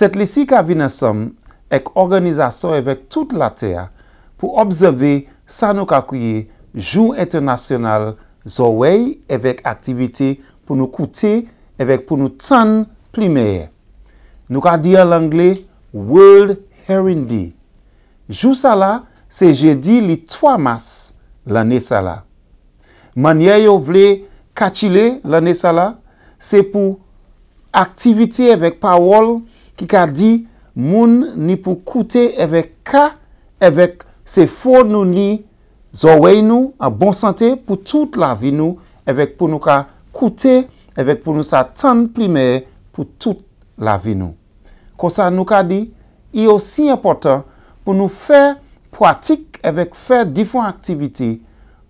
Set li si ka vina som ek organizasyon evek tout la teya pou obzave sa nou ka kouye jou etenasyonal zowei evek aktivite pou nou koute evek pou nou tan plimeye. Nou ka di an langle World Herendy. Jou sala se je di li 3 mas lan e sala. Manye yo vle kachile lan e sala se pou aktivite evek pawol ki ka di moun ni pou koute evèk ka evèk se fò nou ni zowe nou an bon sante pou tout la vi nou evèk pou nou ka koute evèk pou nou sa tan plime pou tout la vi nou. Kon sa nou ka di, yè osi aportan pou nou fè pratik evèk fè difon aktiviti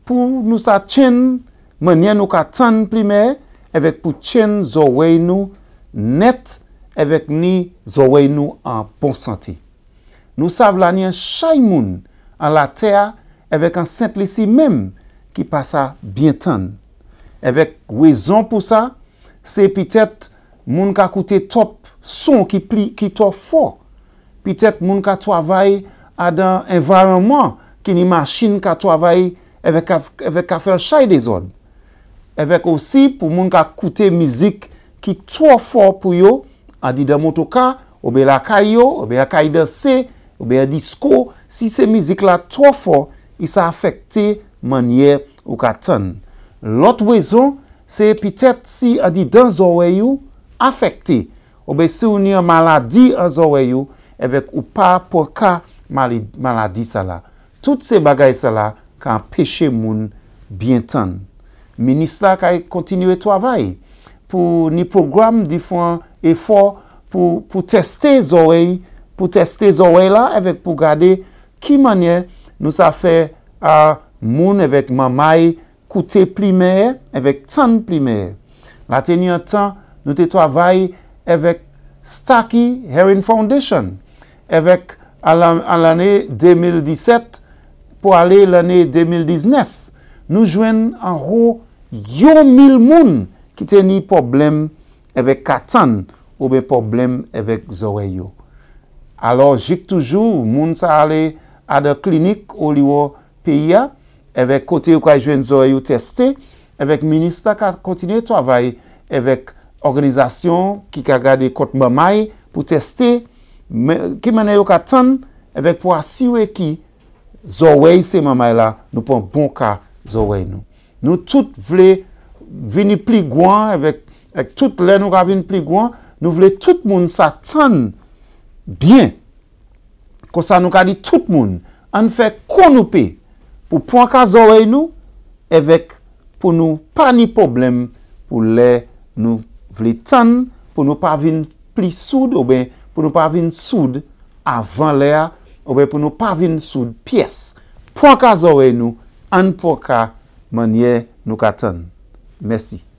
pou nou sa tjen mwenye nou ka tan plime evèk pou tjen zowe nou net evèk. evek ni zo wey nou an bon sante. Nou sav la ni an chay moun an la teya evek an sent lisi mem ki pasa bientan. Evek wezon pou sa, se pitet moun ka koute top son ki to for. Pitet moun ka to avay adan envarman ki ni masin ka to avay evek ka fèl chay de zon. Evek osi pou moun ka koute mizik ki to for pou yo Adi da moutou ka, oube la kayo, oube la kayi danse, oube la disko. Si se mizik la tro for, i sa afekte manye ou ka tan. Lot wezon, se pitet si adi dan zoweyou, afekte. Oube se ou ni an maladi an zoweyou, ewek ou pa pou ka maladi sa la. Tout se bagay sa la kan peche moun bien tan. Ministra kay e kontinuwe twavayi. pou ni program difon efo pou teste zowei, pou teste zowei la, pou gade ki manye nou sa fe a moun, evèk mamay, koute plime, evèk tan plime. La tenye an tan nou te travay evèk Stakey Herring Foundation, evèk an l'anè 2017 pou alè l'anè 2019. Nou jwen an rou yon mil moun, ki te ni problem evek katan oube problem evek zowe yo. Alo, jik toujou, moun sa ale ade klinik ou liwo piya, evek kote yo kwa jwen zowe yo teste, evek minister ka kontiney tovay, evek organizasyon ki ka gade kote mamay pou teste, ki mene yo katan evek pou asywe ki zowe se mamay la nou pon bon ka zowe nou. Nou tout vle... vini pli gwan, ek tout lè nou ka vini pli gwan, nou vle tout moun sa tan bien, ko sa nou ka di tout moun, an fe kon nou pe, pou pwaka zowe nou, evek pou nou pa ni problem pou lè nou vli tan, pou nou pa vin pli soud, oube, pou nou pa vin soud avan lè, oube, pou nou pa vin soud piyes, pwaka zowe nou, an pou ka manye nou ka tan. Merci.